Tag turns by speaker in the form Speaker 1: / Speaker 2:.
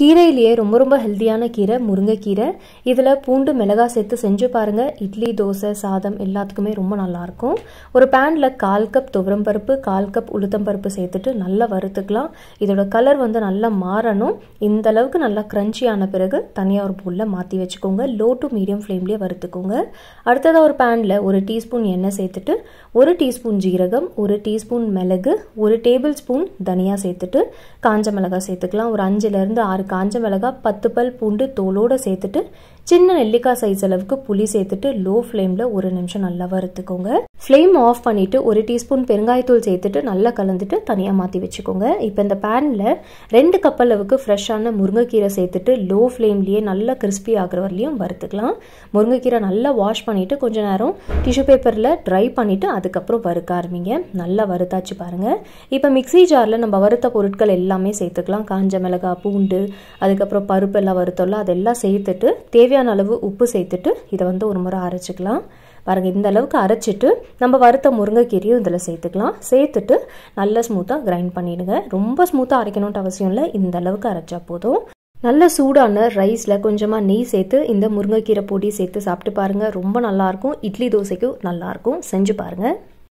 Speaker 1: கீரையிலேயே ரொம்ப ரொம்ப ஹெல்த்தியான கீரை முருங்கைக்கீரை இதில் பூண்டு மிளகாய் சேர்த்து செஞ்சு பாருங்கள் இட்லி தோசை சாதம் எல்லாத்துக்குமே ரொம்ப நல்லாயிருக்கும் ஒரு பேனில் கால் கப் துவரம் பருப்பு கால் கப் உளுத்தம் பருப்பு சேர்த்துட்டு நல்லா வறுத்துக்கலாம் இதோட கலர் வந்து நல்லா மாறணும் இந்த அளவுக்கு நல்லா க்ரன்ச்சி ஆன பிறகு தனியாக ஒரு பூலில் மாற்றி வச்சுக்கோங்க லோ டு மீடியம் ஃப்ளேம்லேயே வறுத்துக்கோங்க அடுத்ததாக ஒரு பேனில் ஒரு டீஸ்பூன் எண்ணெய் சேர்த்துட்டு ஒரு டீஸ்பூன் ஜீரகம் ஒரு டீஸ்பூன் மிளகு ஒரு டேபிள் ஸ்பூன் தனியாக சேர்த்துட்டு காஞ்ச மிளகாய் சேர்த்துக்கலாம் ஒரு அஞ்சுலேருந்து ஆறு காஞ்ச மிளகா பத்து பல் பூண்டு தோலோடு சேர்த்துட்டு சின்ன நெல்லிக்காய் சைஸ் அளவுக்கு புளி சேர்த்துட்டு லோ ஃப்ளேமில் ஒரு நிமிஷம் நல்லா வறுத்துக்கோங்க ஃப்ளேம் ஆஃப் பண்ணிவிட்டு ஒரு டீஸ்பூன் பெருங்காயத்தூள் சேர்த்துட்டு நல்லா கலந்துட்டு தனியாக மாற்றி வச்சுக்கோங்க இப்போ இந்த பேனில் ரெண்டு கப் அளவுக்கு ஃப்ரெஷ்ஷான முருங்கைக்கீரை சேர்த்துட்டு லோ ஃப்ளேம்லேயே நல்லா கிறிஸ்பி ஆகிற வரலையும் வறுத்துக்கலாம் முருங்கைக்கீரை நல்லா வாஷ் பண்ணிவிட்டு கொஞ்சம் நேரம் டிஷ்யூ பேப்பரில் ட்ரை பண்ணிவிட்டு அதுக்கப்புறம் வறுக்க ஆரம்பிங்க நல்லா வறுத்தாச்சு பாருங்கள் இப்போ மிக்ஸி ஜாரில் நம்ம வறுத்த பொருட்கள் எல்லாமே சேர்த்துக்கலாம் காஞ்ச மிளகா பூண்டு அதுக்கப்புறம் பருப்பு எல்லாம் வறுத்தோம்ல அதெல்லாம் சேர்த்துட்டு தேவையான அளவு உப்பு சேர்த்துட்டு இதை வந்து ஒரு முறை அரைச்சிக்கலாம் பாருங்கள் இந்த அளவுக்கு அரைச்சிட்டு நம்ம வறுத்த முருங்கைக்கீரையும் இதில் சேர்த்துக்கலாம் சேர்த்துட்டு நல்லா ஸ்மூத்தாக கிரைண்ட் பண்ணிவிடுங்க ரொம்ப ஸ்மூத்தாக அரைக்கணுன்ட்டு அவசியம் இல்லை இந்த அளவுக்கு அரைச்சா போதும் நல்ல சூடான ரைஸில் கொஞ்சமாக நெய் சேர்த்து இந்த முருங்கைக்கீரை பொடி சேர்த்து சாப்பிட்டு பாருங்கள் ரொம்ப நல்லாயிருக்கும் இட்லி தோசைக்கும் நல்லாயிருக்கும் செஞ்சு பாருங்கள்